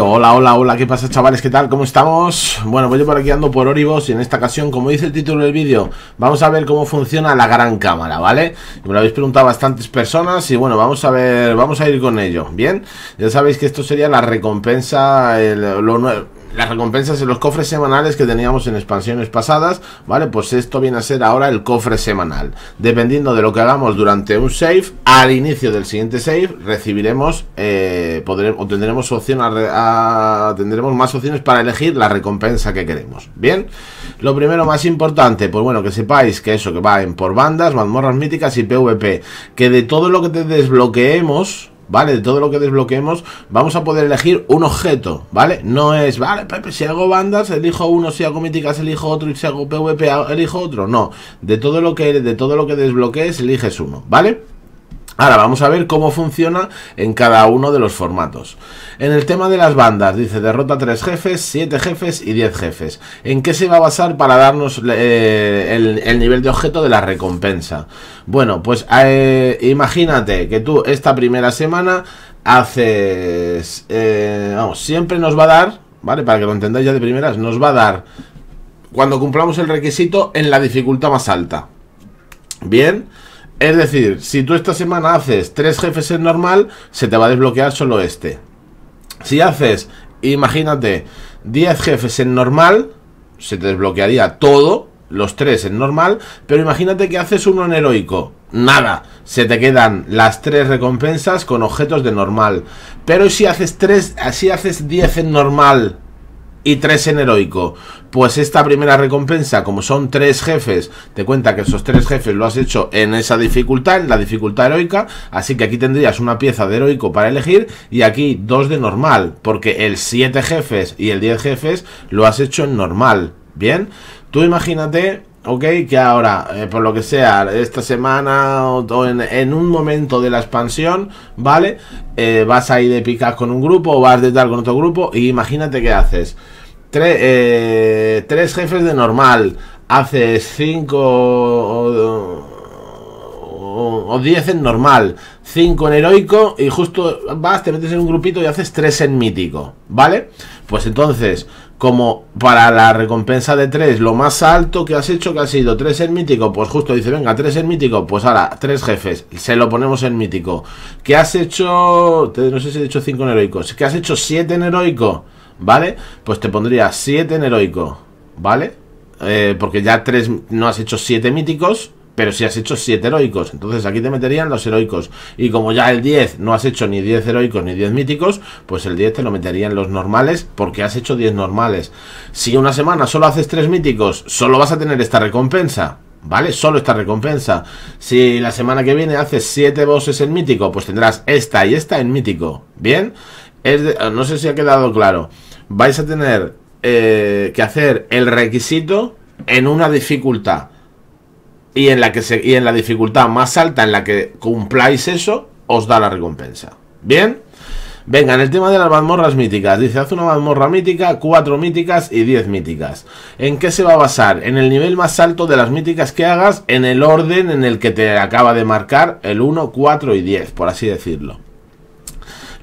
hola, hola, hola, ¿qué pasa chavales? ¿Qué tal? ¿Cómo estamos? Bueno, voy yo por aquí ando por Oribos y en esta ocasión, como dice el título del vídeo, vamos a ver cómo funciona la gran cámara, ¿vale? Me lo habéis preguntado bastantes personas y bueno, vamos a ver, vamos a ir con ello, ¿bien? Ya sabéis que esto sería la recompensa, lo nuevo las recompensas en los cofres semanales que teníamos en expansiones pasadas, ¿vale? Pues esto viene a ser ahora el cofre semanal. Dependiendo de lo que hagamos durante un save, al inicio del siguiente save recibiremos, eh, podremos, tendremos más opciones para elegir la recompensa que queremos. Bien, lo primero más importante, pues bueno, que sepáis que eso que va en por bandas, mazmorras míticas y PvP, que de todo lo que te desbloqueemos, ¿vale? De todo lo que desbloqueemos, vamos a poder elegir un objeto, ¿vale? No es, vale, Pepe, si hago bandas, elijo uno, si hago míticas, elijo otro, y si hago PvP, elijo otro. No, de todo lo que, de todo lo que desbloquees, eliges uno, ¿vale? Ahora vamos a ver cómo funciona en cada uno de los formatos. En el tema de las bandas, dice derrota 3 jefes, 7 jefes y 10 jefes. ¿En qué se va a basar para darnos eh, el, nivel de objeto de la recompensa? Bueno, pues eh, imagínate que tú esta primera semana haces... Eh, siempre nos va a dar, ¿vale? Para que lo entendáis ya de primeras, nos va a dar cuando cumplamos el requisito en la dificultad más alta. Bien. Es decir, si tú esta semana haces tres jefes en normal, se te va a desbloquear solo este. Si haces, imagínate, 10 jefes en normal, se te desbloquearía todo, los tres en normal, pero imagínate que haces uno en heroico. Nada, se te quedan las tres recompensas con objetos de normal. Pero si haces tres, si haces 10 en normal y tres en heroico. Pues esta primera recompensa, como son tres jefes, te cuenta que esos tres jefes lo has hecho en esa dificultad, en la dificultad heroica, así que aquí tendrías una pieza de heroico para elegir y aquí dos de normal, porque el 7 jefes y el 10 jefes lo has hecho en normal, ¿bien? Tú imagínate ok, que ahora, eh, por lo que sea, esta semana o, en, un momento de la expansión, ¿vale? Eh, vas ir de picas con un grupo o vas de tal con otro grupo y imagínate qué haces. Eh, tres, jefes de normal, haces cinco o, o diez en normal, cinco en heroico y justo vas, te metes en un grupito y haces tres en mítico, ¿vale? Pues entonces, como para la recompensa de 3, lo más alto que has hecho que ha sido 3 en mítico, pues justo dice, venga, 3 en mítico, pues ahora, 3 jefes, se lo ponemos en mítico. ¿Qué has hecho? No sé si he hecho 5 en heroico, ¿Qué has hecho 7 en heroico, ¿vale? Pues te pondría 7 en heroico, ¿vale? Eh, porque ya 3, no has hecho 7 míticos, pero si has hecho 7 heroicos, entonces aquí te meterían los heroicos. Y como ya el 10 no has hecho ni 10 heroicos ni 10 míticos, pues el 10 te lo meterían los normales porque has hecho 10 normales. Si una semana solo haces 3 míticos, solo vas a tener esta recompensa. ¿Vale? Solo esta recompensa. Si la semana que viene haces 7 bosses en mítico, pues tendrás esta y esta en mítico. ¿Bien? no sé si ha quedado claro. Vais a tener eh, que hacer el requisito en una dificultad y en la que y en la dificultad más alta en la que cumpláis eso os da la recompensa. Bien. Venga, en el tema de las mazmorras míticas, dice, haz una mazmorra mítica, cuatro míticas y 10 míticas. ¿En qué se va a basar? En el nivel más alto de las míticas que hagas, en el orden en el que te acaba de marcar el 1, 4 y 10, por así decirlo.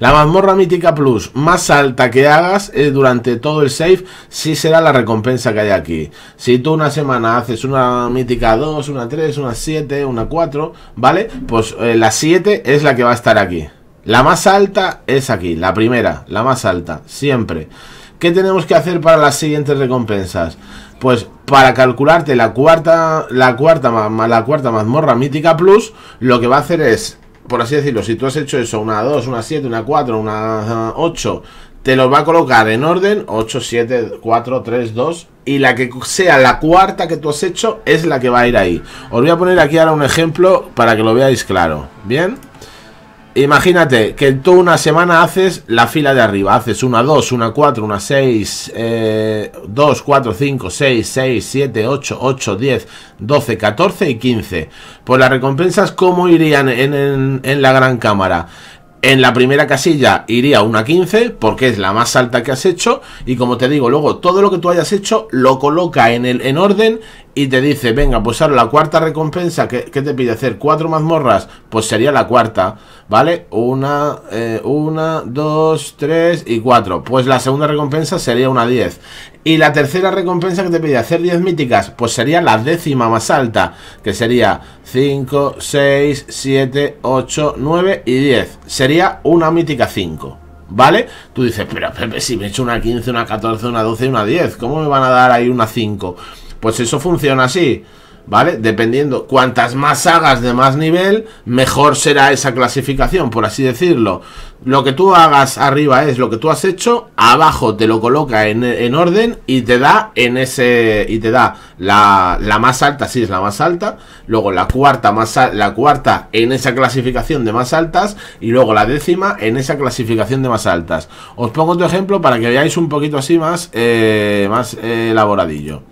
La mazmorra mítica plus más alta que hagas eh, durante todo el save sí será la recompensa que hay aquí. Si tú una semana haces una mítica 2, una 3, una 7, una 4, ¿vale? Pues eh, la 7 es la que va a estar aquí. La más alta es aquí, la primera, la más alta, siempre. ¿Qué tenemos que hacer para las siguientes recompensas? Pues para calcularte la cuarta, la cuarta, la cuarta mazmorra mítica plus, lo que va a hacer es por así decirlo, si tú has hecho eso, una 2, una 7, una 4, una 8, ah, te lo va a colocar en orden 8, 7, 4, 3, 2 y la que sea la cuarta que tú has hecho es la que va a ir ahí. Os voy a poner aquí ahora un ejemplo para que lo veáis claro. ¿Bien? Imagínate que tú una semana haces la fila de arriba, haces una 2, una 4, una 6, 2, 4, 5, 6, 6, 7, 8, 8, 10, 12, 14 y 15. Pues las recompensas, ¿cómo irían en, en, en la gran cámara? En la primera casilla iría una 15 porque es la más alta que has hecho y como te digo luego todo lo que tú hayas hecho lo coloca en, el, en orden y te dice venga pues ahora la cuarta recompensa que, te pide hacer cuatro mazmorras pues sería la cuarta vale una eh, una dos tres y cuatro pues la segunda recompensa sería una 10 y la tercera recompensa que te pide hacer 10 míticas, pues sería la décima más alta, que sería 5, 6, 7, 8, 9 y 10. Sería una mítica 5. ¿Vale? Tú dices, pero Pepe, si me he hecho una 15, una 14, una 12 y una 10, ¿cómo me van a dar ahí una 5? Pues eso funciona así. ¿Vale? Dependiendo, cuantas más hagas de más nivel, mejor será esa clasificación, por así decirlo. Lo que tú hagas arriba es lo que tú has hecho, abajo te lo coloca en, orden y te da en ese. Y te da la, la, más alta, si es la más alta. Luego la cuarta más la cuarta en esa clasificación de más altas. Y luego la décima en esa clasificación de más altas. Os pongo otro ejemplo para que veáis un poquito así más, eh, más eh, elaboradillo.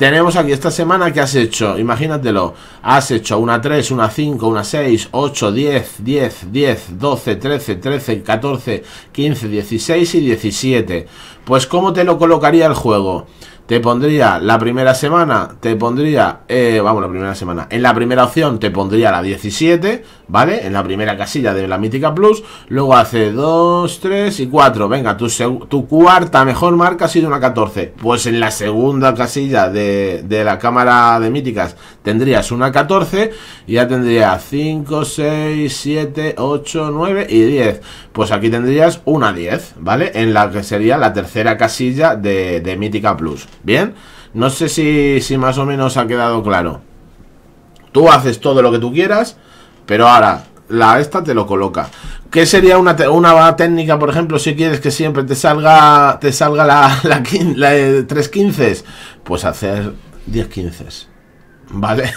Tenemos aquí esta semana que has hecho, imagínatelo, has hecho una 3, una 5, una 6, 8, 10, 10, 10, 12, 13, 13, 14, 15, 16 y 17. Pues ¿cómo te lo colocaría el juego? te pondría la primera semana, te pondría, eh, vamos, la primera semana, en la primera opción te pondría la 17, ¿vale? En la primera casilla de la Mítica Plus, luego hace 2, 3 y 4, venga, tu, cuarta mejor marca ha sido una 14, pues en la segunda casilla de, la cámara de Míticas tendrías una 14 y ya tendría 5, 6, 7, 8, 9 y 10, pues aquí tendrías una 10, ¿vale? En la que sería la tercera casilla de Mítica Plus. Bien, no sé si, más o menos ha quedado claro. Tú haces todo lo que tú quieras, pero ahora la esta te lo coloca. ¿Qué sería una, una técnica, por ejemplo, si quieres que siempre te salga te salga la, la, 3 15? Eh, pues hacer 10 15. ¿Vale?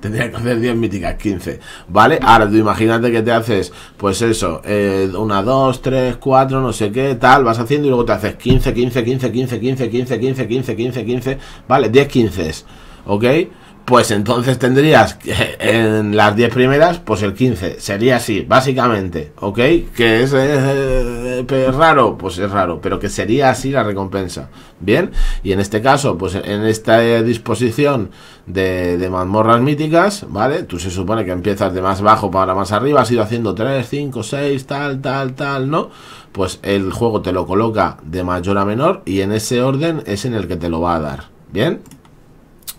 tendría que hacer 10 míticas, 15. ¿Vale? Ahora tú imagínate que te haces, pues eso, eh, una, dos, tres, cuatro, no sé qué, tal, vas haciendo y luego te haces 15, 15, 15, 15, 15, 15, 15, 15, 15, 15, ¿vale? 10, 15, ¿ok? pues entonces tendrías en las 10 primeras, pues el 15. Sería así, básicamente, ¿ok? Que es, raro, pues es raro, pero que sería así la recompensa, ¿bien? Y en este caso, pues en esta disposición de, de mazmorras míticas, ¿vale? Tú se supone que empiezas de más bajo para más arriba, has ido haciendo 3, 5, 6, tal, tal, tal, ¿no? Pues el juego te lo coloca de mayor a menor y en ese orden es en el que te lo va a dar, ¿bien?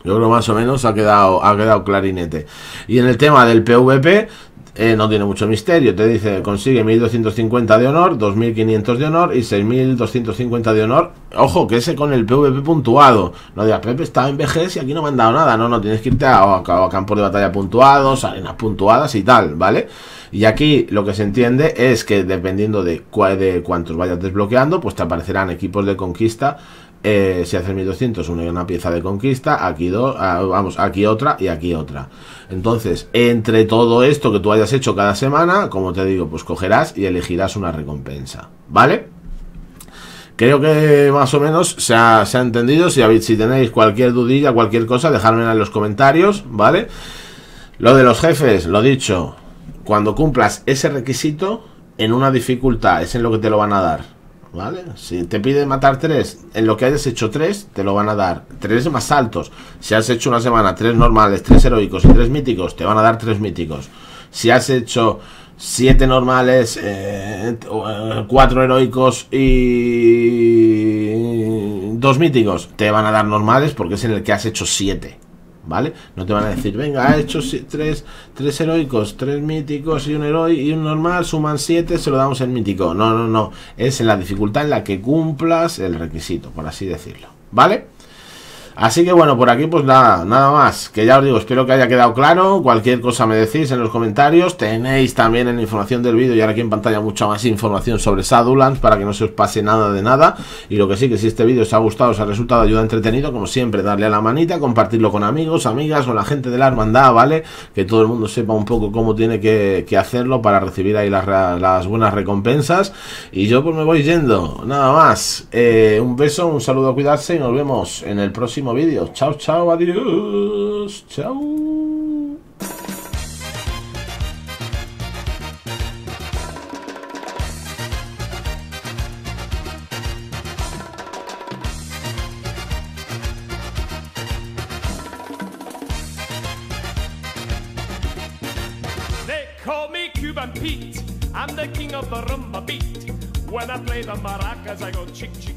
Yo creo más o menos ha quedado, ha quedado clarinete. Y en el tema del PvP, eh, no tiene mucho misterio. Te dice, consigue 1250 de honor, 2500 de honor y 6250 de honor. Ojo, que ese con el PvP puntuado. No digas, Pepe estaba en vejez y aquí no me han dado nada. No, no, tienes que irte a, campo campos de batalla puntuados, arenas puntuadas y tal, ¿vale? Y aquí lo que se entiende es que dependiendo de, de cuántos vayas desbloqueando, pues te aparecerán equipos de conquista eh, si hacen 1200 una pieza de conquista, aquí dos, ah, vamos, aquí otra y aquí otra. Entonces, entre todo esto que tú hayas hecho cada semana, como te digo, pues cogerás y elegirás una recompensa, ¿vale? Creo que más o menos se ha, se ha entendido. Si, si tenéis cualquier dudilla, cualquier cosa, dejármela en los comentarios, ¿vale? Lo de los jefes, lo dicho, cuando cumplas ese requisito, en una dificultad, es en lo que te lo van a dar. ¿vale? Si te piden matar tres, en lo que hayas hecho tres, te lo van a dar. Tres más altos. Si has hecho una semana tres normales, tres heroicos y tres míticos, te van a dar tres míticos. Si has hecho siete normales, eh, eh, cuatro heroicos y dos míticos, te van a dar normales porque es en el que has hecho siete. ¿vale? No te van a decir, venga, ha hecho tres, tres heroicos, tres míticos y un heroico y un normal, suman siete, se lo damos el mítico. No, no, no. Es en la dificultad en la que cumplas el requisito, por así decirlo, ¿vale? Así que bueno, por aquí pues nada, nada más. Que ya os digo, espero que haya quedado claro. Cualquier cosa me decís en los comentarios. Tenéis también en la información del vídeo y ahora aquí en pantalla mucha más información sobre Sadulans para que no se os pase nada de nada. Y lo que sí, que si este vídeo os ha gustado, os ha resultado ayuda entretenido, como siempre, darle a la manita, compartirlo con amigos, amigas, o la gente de la hermandad, ¿vale? Que todo el mundo sepa un poco cómo tiene que, hacerlo para recibir ahí las, buenas recompensas. Y yo pues me voy yendo. Nada más. Eh, un beso, un saludo, cuidarse y nos vemos en el próximo próximo vídeo. Chao, chao, adiós. Chao. Cuban Pete. I'm the king of the rumba beat. When I play the maracas, I go